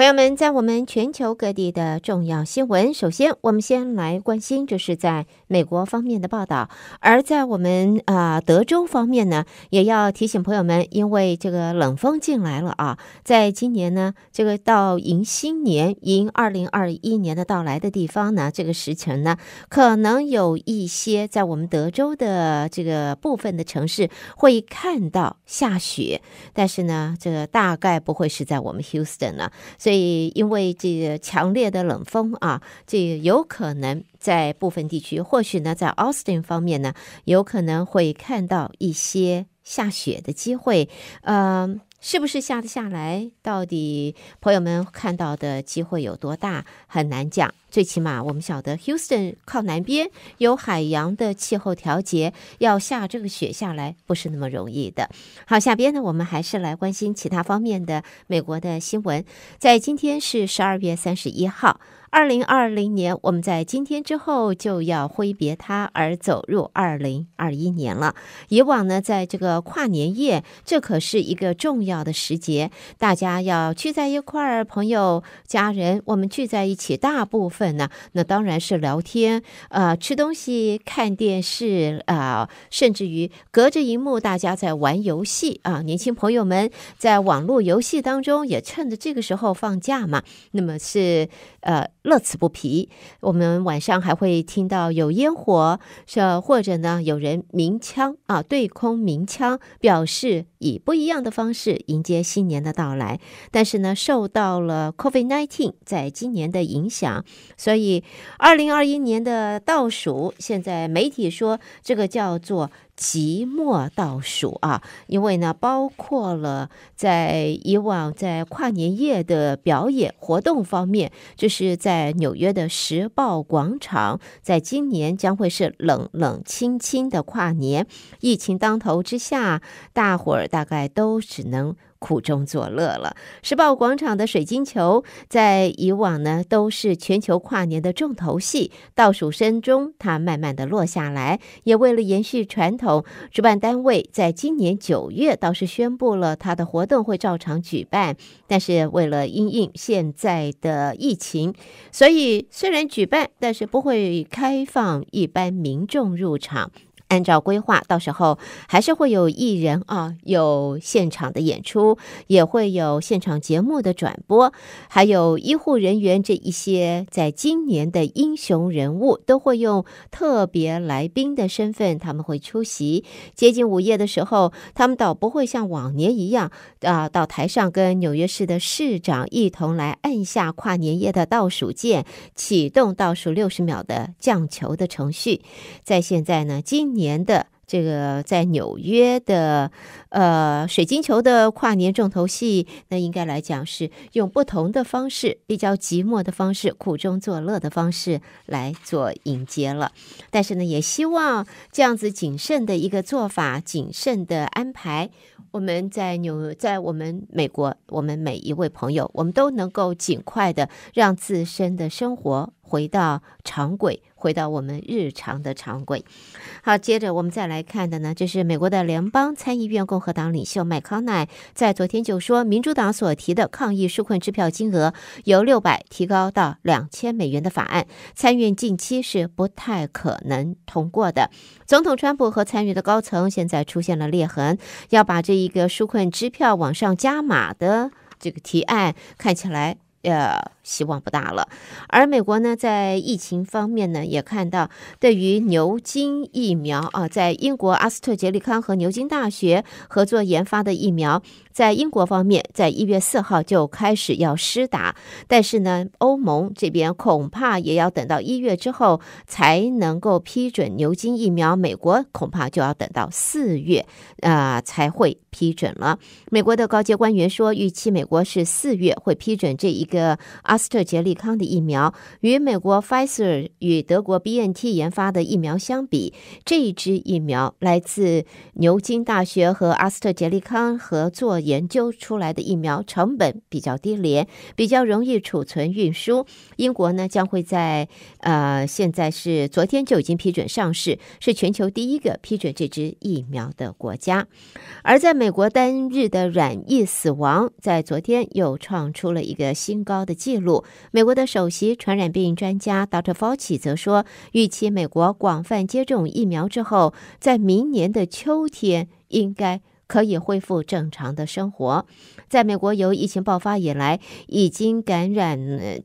朋友们，在我们全球各地的重要新闻，首先我们先来关心，这是在美国方面的报道。而在我们啊德州方面呢，也要提醒朋友们，因为这个冷风进来了啊，在今年呢，这个到迎新年、迎二零二一年的到来的地方呢，这个时辰呢，可能有一些在我们德州的这个部分的城市会看到下雪，但是呢，这大概不会是在我们 Houston 了，所以。所以，因为这个强烈的冷风啊，这有可能在部分地区，或许呢，在 Austin 方面呢，有可能会看到一些下雪的机会，嗯。是不是下得下来？到底朋友们看到的机会有多大？很难讲。最起码我们晓得，Houston 靠南边有海洋的气候调节，要下这个雪下来不是那么容易的。好，下边呢，我们还是来关心其他方面的美国的新闻。在今天是十二月三十一号。二零二零年，我们在今天之后就要挥别它，而走入二零二一年了。以往呢，在这个跨年夜，这可是一个重要的时节，大家要聚在一块儿，朋友、家人，我们聚在一起，大部分呢，那当然是聊天啊，吃东西、看电视啊，甚至于隔着荧幕，大家在玩游戏啊。年轻朋友们在网络游戏当中，也趁着这个时候放假嘛，那么是呃。乐此不疲。我们晚上还会听到有烟火，是或者呢，有人鸣枪啊，对空鸣枪，表示以不一样的方式迎接新年的到来。但是呢，受到了 COVID-19 在今年的影响，所以二零二一年的倒数，现在媒体说这个叫做。即墨倒数啊，因为呢，包括了在以往在跨年夜的表演活动方面，就是在纽约的时报广场，在今年将会是冷冷清清的跨年。疫情当头之下，大伙儿大概都只能。苦中作乐了。时报广场的水晶球在以往呢都是全球跨年的重头戏，倒数声中它慢慢的落下来。也为了延续传统，主办单位在今年九月倒是宣布了它的活动会照常举办，但是为了应应现在的疫情，所以虽然举办，但是不会开放一般民众入场。按照规划，到时候还是会有艺人啊，有现场的演出，也会有现场节目的转播，还有医护人员这一些，在今年的英雄人物都会用特别来宾的身份，他们会出席。接近午夜的时候，他们倒不会像往年一样啊，到台上跟纽约市的市长一同来按下跨年夜的倒数键，启动倒数六十秒的降球的程序。在现在呢，今年。年的这个在纽约的呃水晶球的跨年重头戏，那应该来讲是用不同的方式，比较寂寞的方式，苦中作乐的方式来做迎接了。但是呢，也希望这样子谨慎的一个做法，谨慎的安排，我们在纽，在我们美国，我们每一位朋友，我们都能够尽快的让自身的生活回到常轨。回到我们日常的常规。好，接着我们再来看的呢，就是美国的联邦参议院共和党领袖麦康奈在昨天就说，民主党所提的抗议纾困支票金额由六百提高到两千美元的法案，参院近期是不太可能通过的。总统川普和参院的高层现在出现了裂痕，要把这一个纾困支票往上加码的这个提案，看起来。呃，希望不大了。而美国呢，在疫情方面呢，也看到对于牛津疫苗啊，在英国阿斯特杰利康和牛津大学合作研发的疫苗。在英国方面，在一月四号就开始要施打，但是呢，欧盟这边恐怕也要等到一月之后才能够批准牛津疫苗。美国恐怕就要等到四月，呃，才会批准了。美国的高阶官员说，预期美国是四月会批准这一个阿斯特杰利康的疫苗。与美国 Pfizer 与德国 B N T 研发的疫苗相比，这一支疫苗来自牛津大学和阿斯特杰利康合作。研究出来的疫苗成本比较低廉，比较容易储存运输。英国呢将会在呃，现在是昨天就已经批准上市，是全球第一个批准这支疫苗的国家。而在美国，单日的染疫死亡在昨天又创出了一个新高的记录。美国的首席传染病专家 Dr. Fauci 则说，预期美国广泛接种疫苗之后，在明年的秋天应该。可以恢复正常的生活。在美国，由疫情爆发以来，已经感染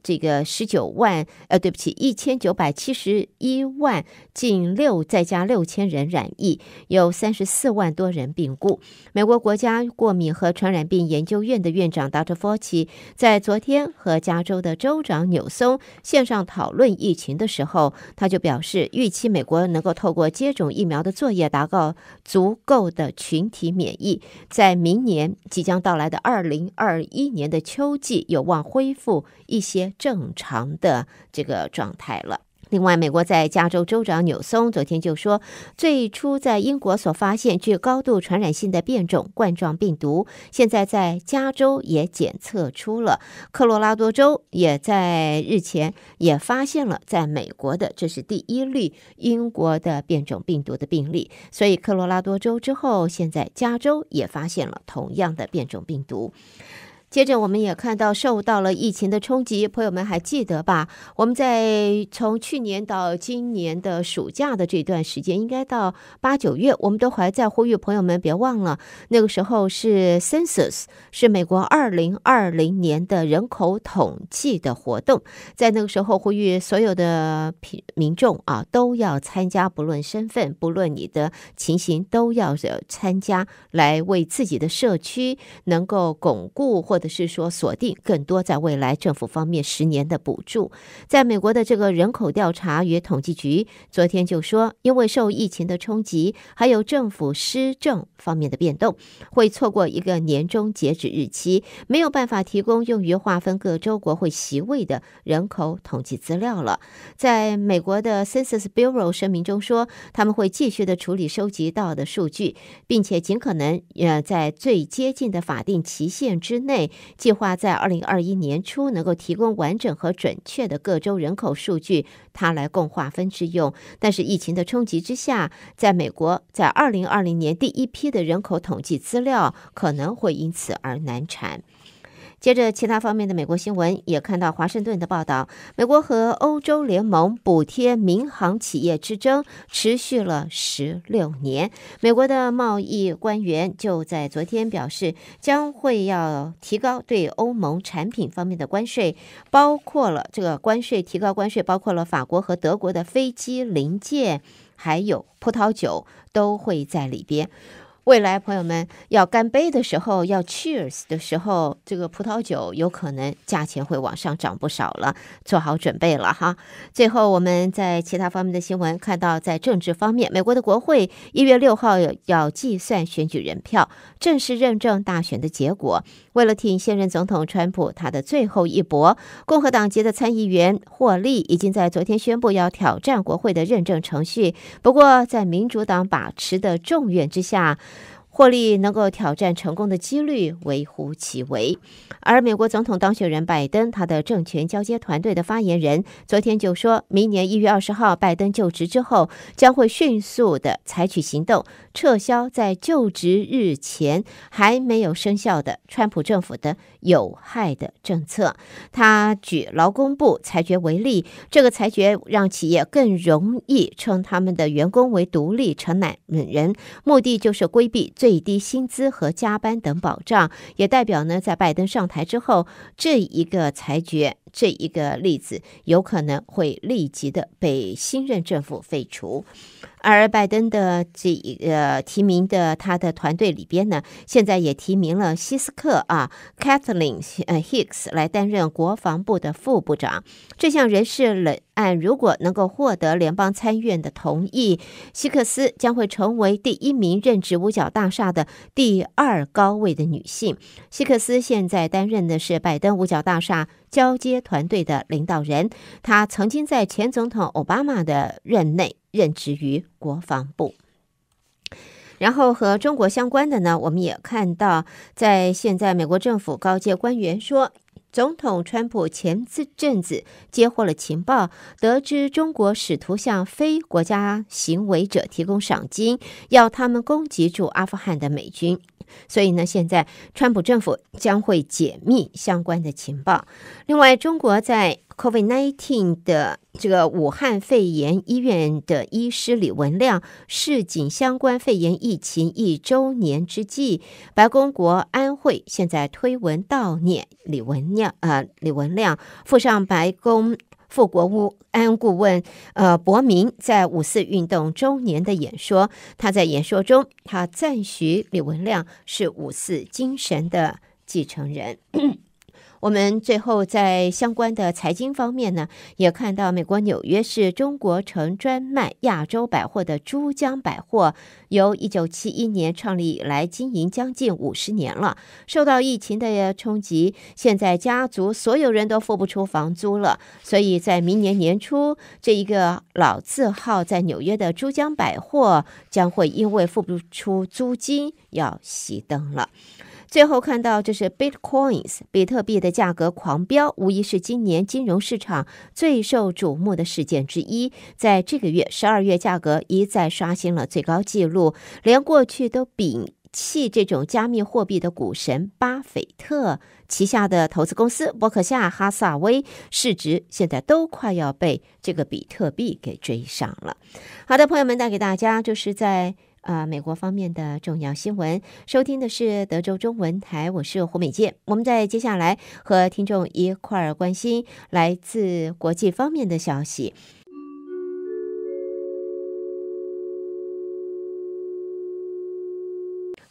这个十九万，呃，对不起，一千九百七十一万近六再加六千人染疫，有三十四万多人病故。美国国家过敏和传染病研究院的院长 Dr. f a c i 在昨天和加州的州长纽松线上讨论疫情的时候，他就表示，预期美国能够透过接种疫苗的作业达到足够的群体免。意在明年即将到来的二零二一年的秋季，有望恢复一些正常的这个状态了。另外，美国在加州州长纽松昨天就说，最初在英国所发现具高度传染性的变种冠状病毒，现在在加州也检测出了。科罗拉多州也在日前也发现了在美国的这是第一例英国的变种病毒的病例，所以科罗拉多州之后，现在加州也发现了同样的变种病毒。接着我们也看到，受到了疫情的冲击，朋友们还记得吧？我们在从去年到今年的暑假的这段时间，应该到八九月，我们都还在呼吁朋友们别忘了，那个时候是 Census，是美国二零二零年的人口统计的活动，在那个时候呼吁所有的民民众啊都要参加，不论身份，不论你的情形，都要参加来为自己的社区能够巩固或。是说锁定更多在未来政府方面十年的补助。在美国的这个人口调查与统计局昨天就说，因为受疫情的冲击，还有政府施政方面的变动，会错过一个年终截止日期，没有办法提供用于划分各州国会席位的人口统计资料了。在美国的 Census Bureau 声明中说，他们会继续的处理收集到的数据，并且尽可能呃在最接近的法定期限之内。计划在二零二一年初能够提供完整和准确的各州人口数据，它来供划分之用。但是疫情的冲击之下，在美国，在二零二零年第一批的人口统计资料可能会因此而难产。接着，其他方面的美国新闻也看到华盛顿的报道：，美国和欧洲联盟补贴民航企业之争持续了十六年。美国的贸易官员就在昨天表示，将会要提高对欧盟产品方面的关税，包括了这个关税提高关税，包括了法国和德国的飞机零件，还有葡萄酒都会在里边。未来朋友们要干杯的时候，要 cheers 的时候，这个葡萄酒有可能价钱会往上涨不少了，做好准备了哈。最后，我们在其他方面的新闻看到，在政治方面，美国的国会一月六号要计算选举人票，正式认证大选的结果。为了挺现任总统川普他的最后一搏，共和党籍的参议员霍利已经在昨天宣布要挑战国会的认证程序。不过，在民主党把持的众院之下。获利能够挑战成功的几率微乎其微，而美国总统当选人拜登，他的政权交接团队的发言人昨天就说明年一月二十号拜登就职之后，将会迅速的采取行动，撤销在就职日前还没有生效的川普政府的有害的政策。他举劳工部裁决为例，这个裁决让企业更容易称他们的员工为独立承揽人，目的就是规避。最低薪资和加班等保障，也代表呢，在拜登上台之后，这一个裁决。这一个例子有可能会立即的被新任政府废除，而拜登的这一个提名的他的团队里边呢，现在也提名了希斯克啊，Cathleen Hicks 来担任国防部的副部长。这项人事冷案如果能够获得联邦参议院的同意，希克斯将会成为第一名任职五角大厦的第二高位的女性。希克斯现在担任的是拜登五角大厦。交接团队的领导人，他曾经在前总统奥巴马的任内任职于国防部。然后和中国相关的呢，我们也看到，在现在美国政府高阶官员说。总统川普前阵子接获了情报，得知中国试图向非国家行为者提供赏金，要他们攻击驻阿富汗的美军。所以呢，现在川普政府将会解密相关的情报。另外，中国在。Covid nineteen 的这个武汉肺炎医院的医师李文亮，市井相关肺炎疫情一周年之际，白宫国安会现在推文悼念李文亮，呃，李文亮附上白宫副国务安顾问，呃，博明在五四运动周年的演说，他在演说中，他赞许李文亮是五四精神的继承人。我们最后在相关的财经方面呢，也看到美国纽约市中国城专卖亚洲百货的珠江百货，由一九七一年创立以来经营将近五十年了。受到疫情的冲击，现在家族所有人都付不出房租了，所以在明年年初，这一个老字号在纽约的珠江百货将会因为付不出租金要熄灯了。最后看到，这是 bitcoins 比特币的价格狂飙，无疑是今年金融市场最受瞩目的事件之一。在这个月十二月，价格一再刷新了最高纪录，连过去都摒弃这种加密货币的股神巴菲特旗下的投资公司伯克夏哈萨威市值，现在都快要被这个比特币给追上了。好的，朋友们，带给大家就是在。啊，美国方面的重要新闻，收听的是德州中文台，我是胡美健。我们在接下来和听众一块儿关心来自国际方面的消息。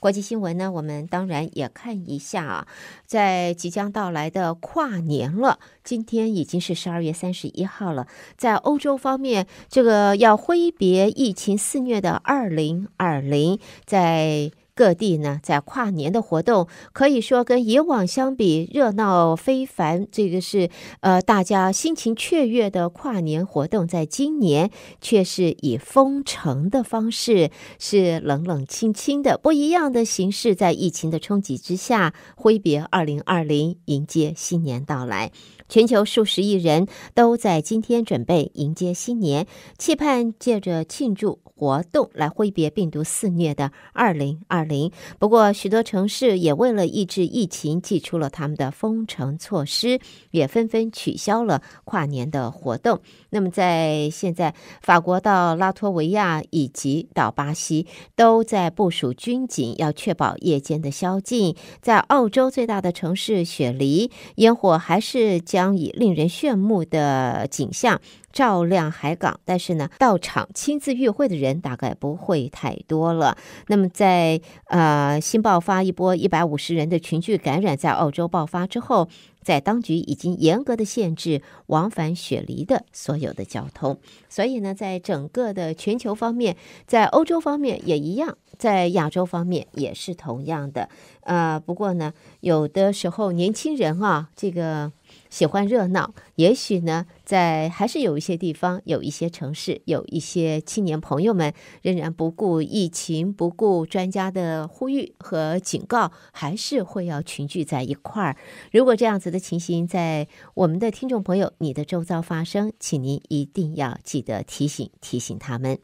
国际新闻呢？我们当然也看一下啊，在即将到来的跨年了，今天已经是十二月三十一号了。在欧洲方面，这个要挥别疫情肆虐的二零二零，在。各地呢，在跨年的活动可以说跟以往相比热闹非凡，这个是呃大家心情雀跃的跨年活动，在今年却是以封城的方式，是冷冷清清的，不一样的形式，在疫情的冲击之下，挥别二零二零，迎接新年到来。全球数十亿人都在今天准备迎接新年，期盼借着庆祝活动来挥别病毒肆虐的2020。不过，许多城市也为了抑制疫情，祭出了他们的封城措施，也纷纷取消了跨年的活动。那么，在现在，法国到拉脱维亚以及到巴西都在部署军警，要确保夜间的宵禁。在澳洲最大的城市雪梨，烟火还是。将以令人炫目的景象照亮海港，但是呢，到场亲自约会的人大概不会太多了。那么，在呃新爆发一波一百五十人的群聚感染在澳洲爆发之后，在当局已经严格的限制往返雪梨的所有的交通，所以呢，在整个的全球方面，在欧洲方面也一样，在亚洲方面也是同样的。呃，不过呢，有的时候年轻人啊，这个。喜欢热闹，也许呢。在还是有一些地方，有一些城市，有一些青年朋友们，仍然不顾疫情，不顾专家的呼吁和警告，还是会要群聚在一块儿。如果这样子的情形在我们的听众朋友你的周遭发生，请您一定要记得提醒提醒他们。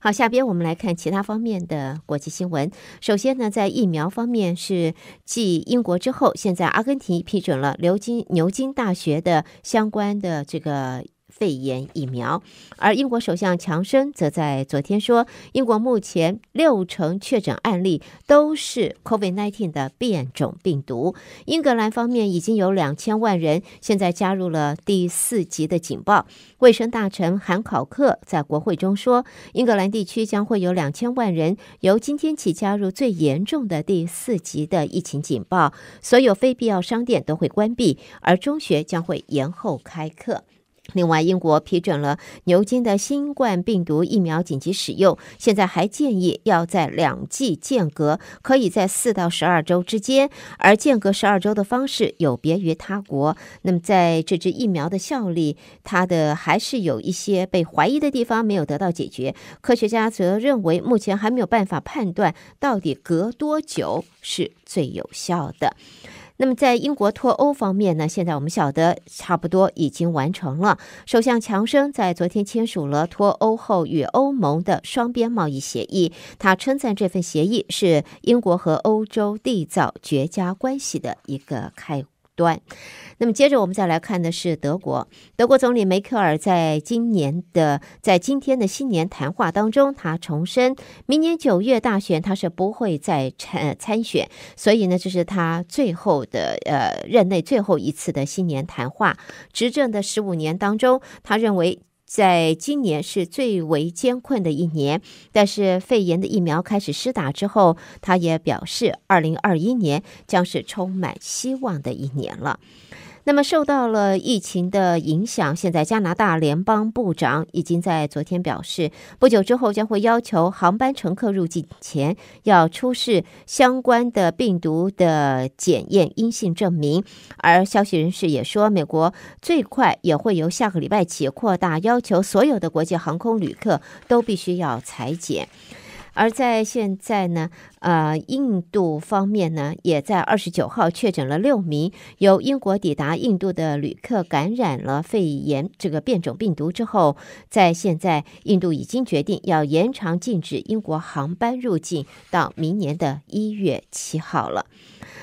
好，下边我们来看其他方面的国际新闻。首先呢，在疫苗方面，是继英国之后，现在阿根廷批准了牛津牛津大学的相关的这个。呃，肺炎疫苗，而英国首相强生则在昨天说，英国目前六成确诊案例都是 COVID-19 的变种病毒。英格兰方面已经有两千万人现在加入了第四级的警报。卫生大臣韩考克在国会中说，英格兰地区将会有两千万人由今天起加入最严重的第四级的疫情警报，所有非必要商店都会关闭，而中学将会延后开课。另外，英国批准了牛津的新冠病毒疫苗紧急使用。现在还建议要在两剂间隔，可以在四到十二周之间，而间隔十二周的方式有别于他国。那么，在这支疫苗的效力，它的还是有一些被怀疑的地方没有得到解决。科学家则认为，目前还没有办法判断到底隔多久是最有效的。那么在英国脱欧方面呢？现在我们晓得差不多已经完成了。首相强生在昨天签署了脱欧后与欧盟的双边贸易协议，他称赞这份协议是英国和欧洲缔造绝佳关系的一个开。端，那么接着我们再来看的是德国。德国总理梅克尔在今年的在今天的新年谈话当中，他重申明年九月大选他是不会再参参选，所以呢，这是他最后的呃任内最后一次的新年谈话。执政的十五年当中，他认为。在今年是最为艰困的一年，但是肺炎的疫苗开始施打之后，他也表示，二零二一年将是充满希望的一年了。那么，受到了疫情的影响，现在加拿大联邦部长已经在昨天表示，不久之后将会要求航班乘客入境前要出示相关的病毒的检验阴性证明。而消息人士也说，美国最快也会由下个礼拜起扩大要求，所有的国际航空旅客都必须要裁剪。而在现在呢？呃，印度方面呢，也在二十九号确诊了六名由英国抵达印度的旅客感染了肺炎这个变种病毒之后，在现在印度已经决定要延长禁止英国航班入境到明年的一月七号了。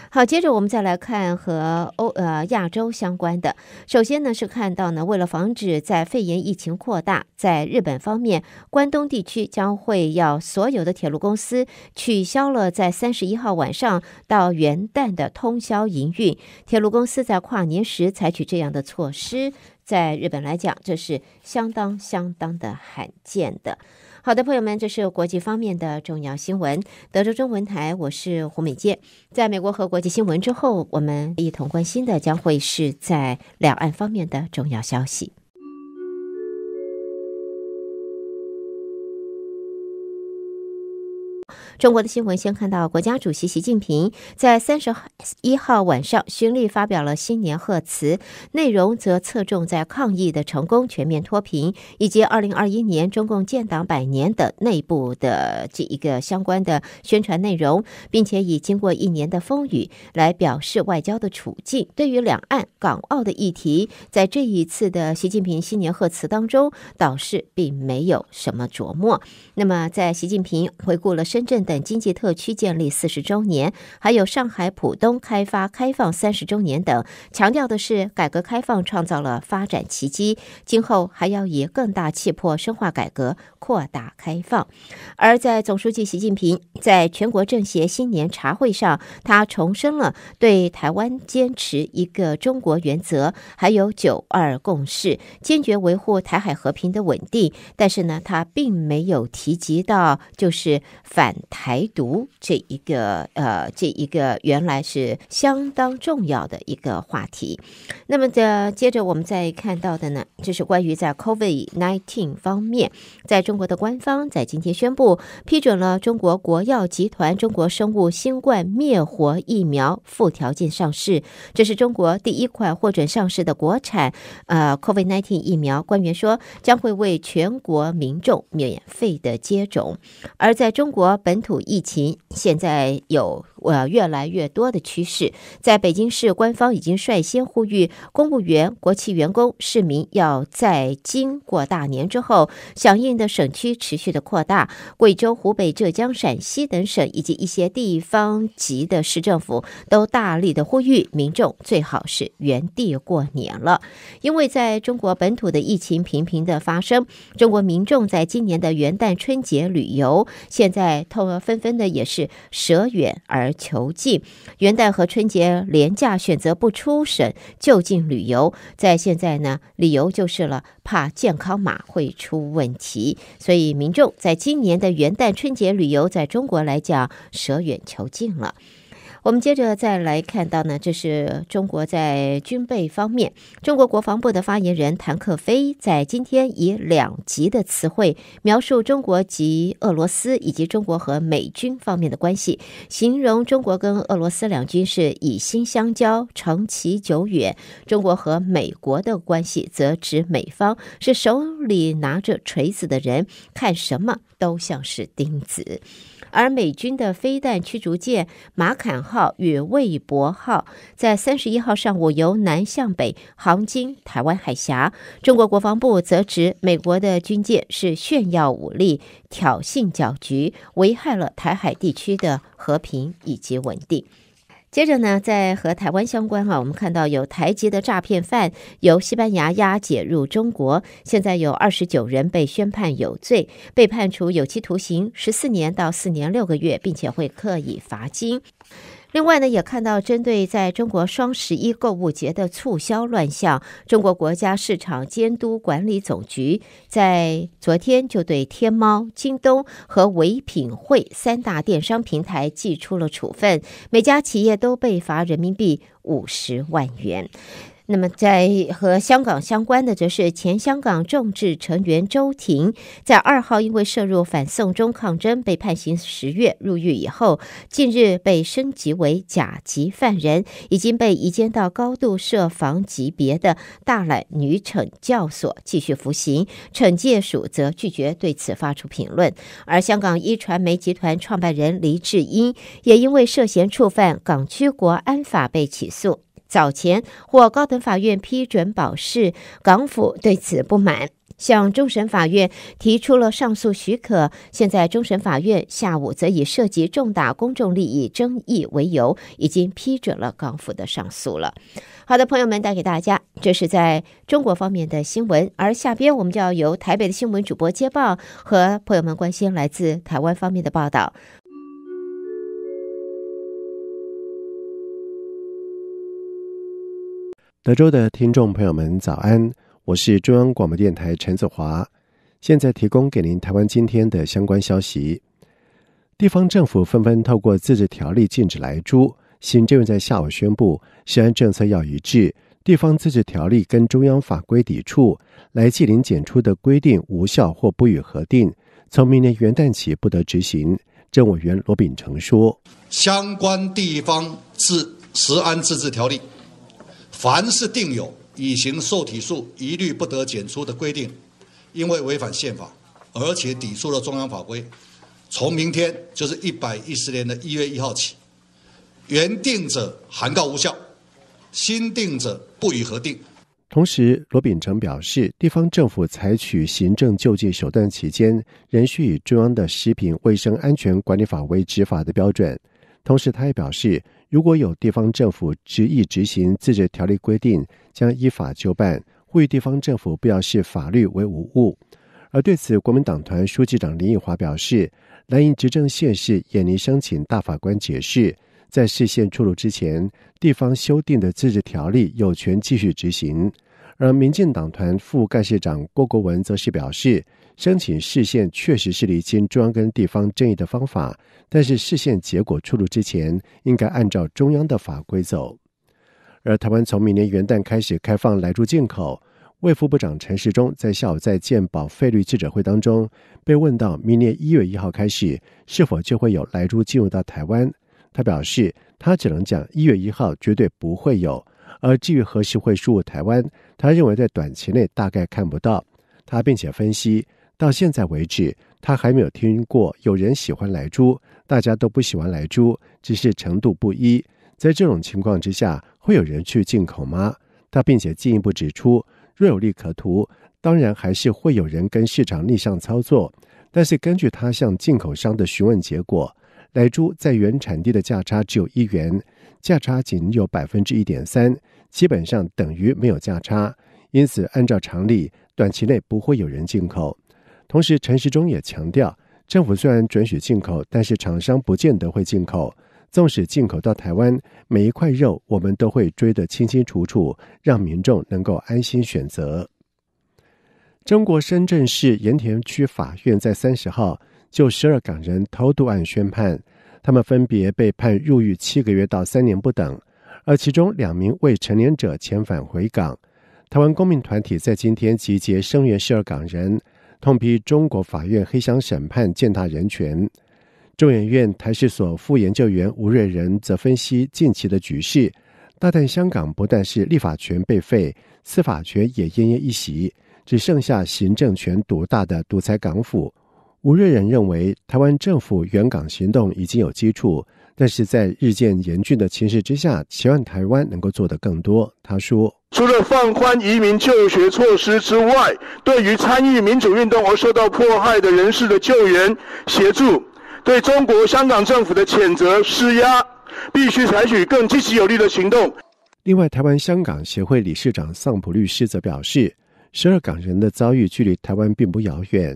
好，接着我们再来看和欧呃亚洲相关的，首先呢是看到呢，为了防止在肺炎疫情扩大，在日本方面，关东地区将会要所有的铁路公司取消。了，在三十一号晚上到元旦的通宵营运，铁路公司在跨年时采取这样的措施，在日本来讲，这是相当相当的罕见的。好的，朋友们，这是国际方面的重要新闻。德州中文台，我是胡美健。在美国和国际新闻之后，我们一同关心的将会是在两岸方面的重要消息。中国的新闻先看到，国家主席习近平在三十号一号晚上，勋立发表了新年贺词，内容则侧重在抗疫的成功、全面脱贫，以及二零二一年中共建党百年的内部的这一个相关的宣传内容，并且已经过一年的风雨来表示外交的处境。对于两岸、港澳的议题，在这一次的习近平新年贺词当中，倒是并没有什么琢磨。那么，在习近平回顾了深圳。等经济特区建立四十周年，还有上海浦东开发开放三十周年等，强调的是改革开放创造了发展奇迹，今后还要以更大气魄深化改革、扩大开放。而在总书记习近平在全国政协新年茶会上，他重申了对台湾坚持一个中国原则，还有九二共识，坚决维护台海和平的稳定。但是呢，他并没有提及到就是反。台独这一个呃，这一个原来是相当重要的一个话题。那么，的接着我们再看到的呢，就是关于在 COVID-19 方面，在中国的官方在今天宣布批准了中国国药集团中国生物新冠灭活疫苗附条件上市。这是中国第一款获准上市的国产呃 COVID-19 疫苗。官员说将会为全国民众免费的接种，而在中国本土。土疫情现在有。呃，越来越多的趋势，在北京市官方已经率先呼吁公务员、国企员工、市民要在经过大年之后，响应的省区持续的扩大，贵州、湖北、浙江、陕西等省以及一些地方级的市政府都大力的呼吁民众最好是原地过年了，因为在中国本土的疫情频频的发生，中国民众在今年的元旦春节旅游，现在痛额纷纷的也是舍远而。而求近，元旦和春节廉价，选择不出省就近旅游。在现在呢，理由就是了，怕健康码会出问题，所以民众在今年的元旦春节旅游，在中国来讲舍远求近了。我们接着再来看到呢，这是中国在军备方面，中国国防部的发言人谭克飞在今天以两极的词汇描述中国及俄罗斯以及中国和美军方面的关系，形容中国跟俄罗斯两军是以心相交，长其久远；中国和美国的关系，则指美方是手里拿着锤子的人，看什么都像是钉子。而美军的飞弹驱逐舰马坎号与魏博号在三十一号上午由南向北航经台湾海峡。中国国防部则指，美国的军舰是炫耀武力、挑衅搅局，危害了台海地区的和平以及稳定。接着呢，在和台湾相关哈，我们看到有台籍的诈骗犯由西班牙押解入中国，现在有二十九人被宣判有罪，被判处有期徒刑十四年到四年六个月，并且会刻以罚金。另外呢，也看到针对在中国双十一购物节的促销乱象，中国国家市场监督管理总局在昨天就对天猫、京东和唯品会三大电商平台寄出了处分，每家企业都被罚人民币五十万元。那么，在和香港相关的，则是前香港政治成员周婷，在二号因为涉入反送中抗争被判刑十月入狱以后，近日被升级为甲级犯人，已经被移监到高度设防级别的大榄女惩教所继续服刑。惩戒署则拒绝对此发出评论。而香港一传媒集团创办人黎智英也因为涉嫌触犯港区国安法被起诉。早前获高等法院批准保释，港府对此不满，向终审法院提出了上诉许可。现在终审法院下午则以涉及重大公众利益争议为由，已经批准了港府的上诉了。好的，朋友们带给大家这是在中国方面的新闻，而下边我们就要由台北的新闻主播接报和朋友们关心来自台湾方面的报道。德州的听众朋友们，早安！我是中央广播电台陈子华，现在提供给您台湾今天的相关消息。地方政府纷纷透过自治条例禁止来猪，新政府在下午宣布，西安政策要一致，地方自治条例跟中央法规抵触，来记林检出的规定无效或不予核定，从明年元旦起不得执行。政委员罗秉成说：“相关地方自食安自治条例。”凡是定有以行受体素一律不得检出的规定，因为违反宪法，而且抵触了中央法规。从明天就是一百一十年的一月一号起，原定者函告无效，新定者不予核定。同时，罗秉成表示，地方政府采取行政救济手段期间，仍需以中央的《食品卫生安全管理法》为执法的标准。同时，他也表示。如果有地方政府执意执行自治条例规定，将依法就办。呼吁地方政府不要视法律为无物。而对此，国民党团书记长林义华表示，蓝营执政县市也拟申请大法官解释，在视线出炉之前，地方修订的自治条例有权继续执行。而民进党团副干事长郭国文则是表示，申请视线确实是厘清中央跟地方争议的方法，但是视线结果出炉之前，应该按照中央的法规走。而台湾从明年元旦开始开放莱猪进口，卫副部长陈时中在下午在健保费率记者会当中被问到，明年一月一号开始是否就会有莱猪进入到台湾，他表示，他只能讲一月一号绝对不会有。而至于何时会输入台湾，他认为在短期内大概看不到。他并且分析，到现在为止，他还没有听过有人喜欢莱猪，大家都不喜欢莱猪，只是程度不一。在这种情况之下，会有人去进口吗？他并且进一步指出，若有利可图，当然还是会有人跟市场逆向操作。但是根据他向进口商的询问结果，莱猪在原产地的价差只有一元。价差仅有百分之一点三，基本上等于没有价差，因此按照常理，短期内不会有人进口。同时，陈时中也强调，政府虽然准许进口，但是厂商不见得会进口。纵使进口到台湾，每一块肉我们都会追得清清楚楚，让民众能够安心选择。中国深圳市盐田区法院在三十号就十二港人偷渡案宣判。他们分别被判入狱七个月到三年不等，而其中两名未成年者遣返回港。台湾公民团体在今天集结声援十二港人，痛批中国法院黑箱审判、践踏人权。众研院台事所副研究员吴瑞仁则分析近期的局势：，大谈香港不但是立法权被废，司法权也奄奄一息，只剩下行政权独大的独裁港府。吴瑞仁认为，台湾政府援港行动已经有基础，但是在日渐严峻的情势之下，希望台湾能够做得更多。他说：“除了放宽移民就学措施之外，对于参与民主运动而受到迫害的人士的救援协助，对中国香港政府的谴责施压，必须采取更积极有力的行动。”另外，台湾香港协会理事长桑普律师则表示：“十二港人的遭遇距离台湾并不遥远。”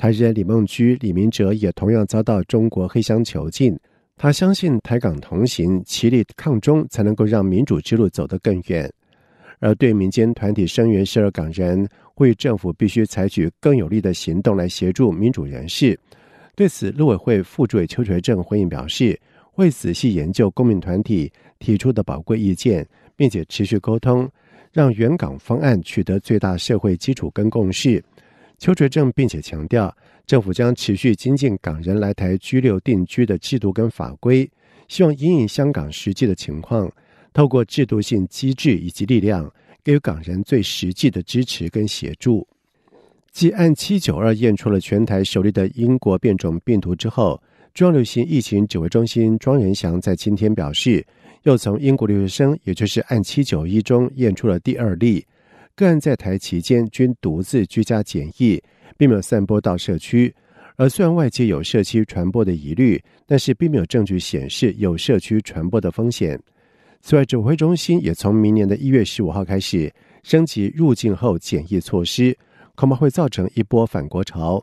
台人李梦驹、李明哲也同样遭到中国黑箱囚禁。他相信台港同行齐力抗中，才能够让民主之路走得更远。而对民间团体声援十二港人，呼吁政府必须采取更有力的行动来协助民主人士。对此，陆委会副主委邱垂正回应表示，会仔细研究公民团体提出的宝贵意见，并且持续沟通，让原港方案取得最大社会基础跟共识。邱垂正并且强调，政府将持续精进港人来台居留定居的制度跟法规，希望因应香港实际的情况，透过制度性机制以及力量，给予港人最实际的支持跟协助。继按七九二验出了全台首例的英国变种病毒之后，中央流行疫情指挥中心庄仁祥在今天表示，又从英国留学生，也就是按七九一中验出了第二例。个案在台期间均独自居家检疫，并没有散播到社区。而虽然外界有社区传播的疑虑，但是并没有证据显示有社区传播的风险。此外，指挥中心也从明年的一月十五号开始升级入境后检疫措施，恐怕会造成一波反国潮。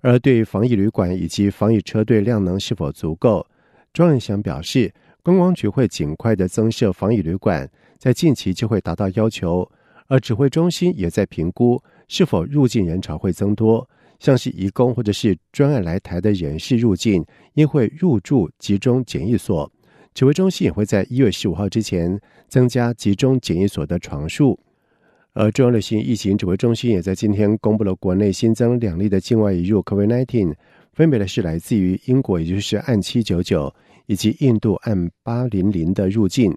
而对防疫旅馆以及防疫车队量能是否足够，庄仁祥表示，观光局会尽快的增设防疫旅馆，在近期就会达到要求。而指挥中心也在评估是否入境人潮会增多，像是移工或者是专案来台的人士入境，因会入住集中检疫所，指挥中心也会在一月十五号之前增加集中检疫所的床数。而中央流行疫情指挥中心也在今天公布了国内新增两例的境外移入 COVID-19，分别的是来自于英国，也就是按七九九以及印度按八零零的入境。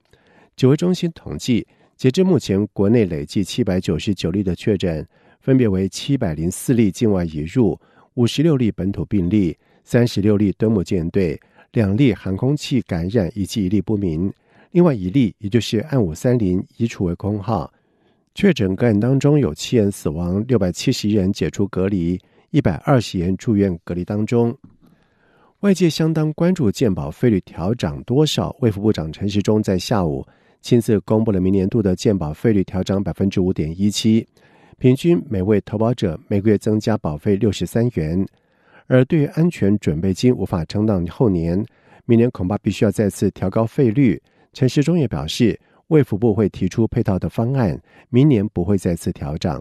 指挥中心统计。截至目前，国内累计七百九十九例的确诊，分别为七百零四例境外移入，五十六例本土病例，三十六例登睦舰队，两例航空器感染以及一例不明。另外一例，也就是案五三零，已处为空号。确诊个案当中有七人死亡，六百七十人解除隔离，一百二十人住院隔离当中。外界相当关注健保费率调涨多少。卫副部长陈时中在下午。亲自公布了明年度的健保费率调整百分之五点一七，平均每位投保者每个月增加保费六十三元。而对于安全准备金无法撑到后年，明年恐怕必须要再次调高费率。陈时中也表示，卫福部会提出配套的方案，明年不会再次调整。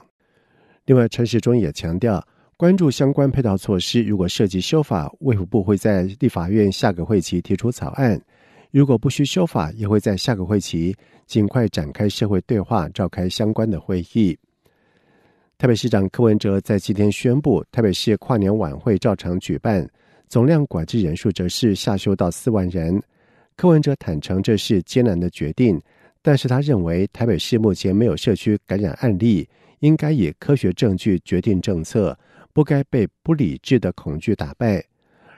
另外，陈时中也强调，关注相关配套措施，如果涉及修法，卫福部会在立法院下个会期提出草案。如果不需修法，也会在下个会期尽快展开社会对话，召开相关的会议。台北市长柯文哲在今天宣布，台北市跨年晚会照常举办，总量管制人数则是下修到四万人。柯文哲坦承这是艰难的决定，但是他认为台北市目前没有社区感染案例，应该以科学证据决定政策，不该被不理智的恐惧打败。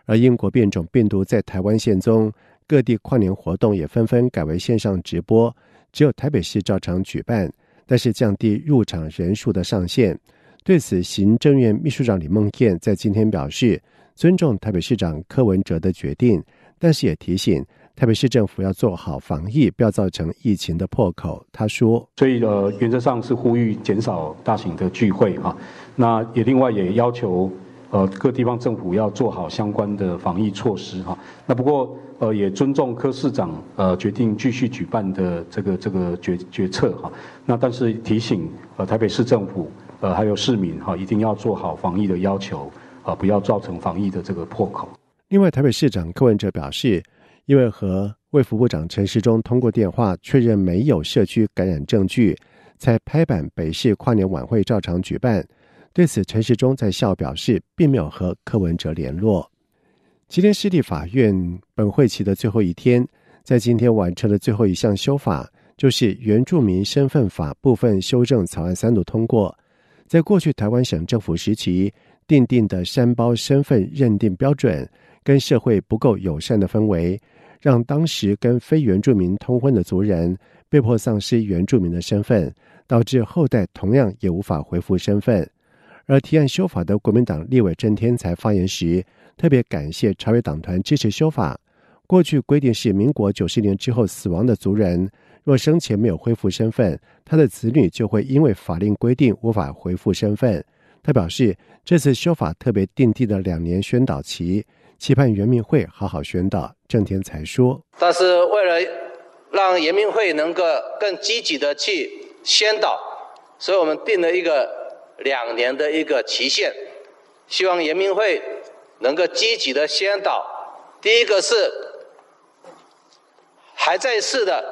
而英国变种病毒在台湾现踪。各地跨年活动也纷纷改为线上直播，只有台北市照常举办，但是降低入场人数的上限。对此，行政院秘书长李孟健在今天表示，尊重台北市长柯文哲的决定，但是也提醒台北市政府要做好防疫，不要造成疫情的破口。他说：“所以呃，原则上是呼吁减少大型的聚会哈，那也另外也要求呃各地方政府要做好相关的防疫措施哈。那不过。”呃，也尊重柯市长呃决定继续举办的这个这个决决策哈。那但是提醒呃台北市政府呃还有市民哈，一定要做好防疫的要求啊，不要造成防疫的这个破口。另外，台北市长柯文哲表示，因为和卫福部长陈时中通过电话确认没有社区感染证据，才拍板北市跨年晚会照常举办。对此，陈时中在校表示，并没有和柯文哲联络。今天，湿地法院本会期的最后一天，在今天完成的最后一项修法，就是原住民身份法部分修正草案三度通过。在过去台湾省政府时期订定的山包身份认定标准，跟社会不够友善的氛围，让当时跟非原住民通婚的族人被迫丧失原住民的身份，导致后代同样也无法恢复身份。而提案修法的国民党立委郑天才发言时。特别感谢朝野党团支持修法。过去规定是民国九十年之后死亡的族人，若生前没有恢复身份，他的子女就会因为法令规定无法恢复身份。他表示，这次修法特别订定了两年宣导期，期盼圆明会好好宣导。郑天才说：“但是为了让圆民会能够更积极的去宣导，所以我们定了一个两年的一个期限，希望圆民会。”能够积极的先导，第一个是还在世的，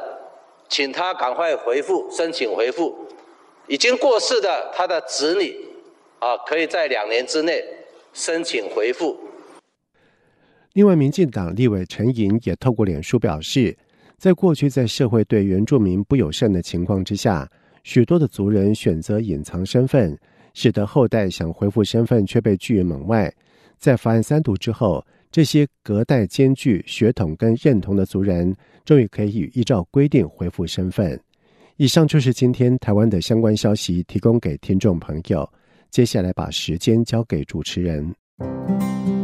请他赶快回复申请回复；已经过世的，他的子女啊，可以在两年之内申请回复。另外，民进党立委陈寅也透过脸书表示，在过去在社会对原住民不友善的情况之下，许多的族人选择隐藏身份，使得后代想恢复身份却被拒于门外。在法案三读之后，这些隔代兼具血统跟认同的族人，终于可以依照规定恢复身份。以上就是今天台湾的相关消息，提供给听众朋友。接下来把时间交给主持人。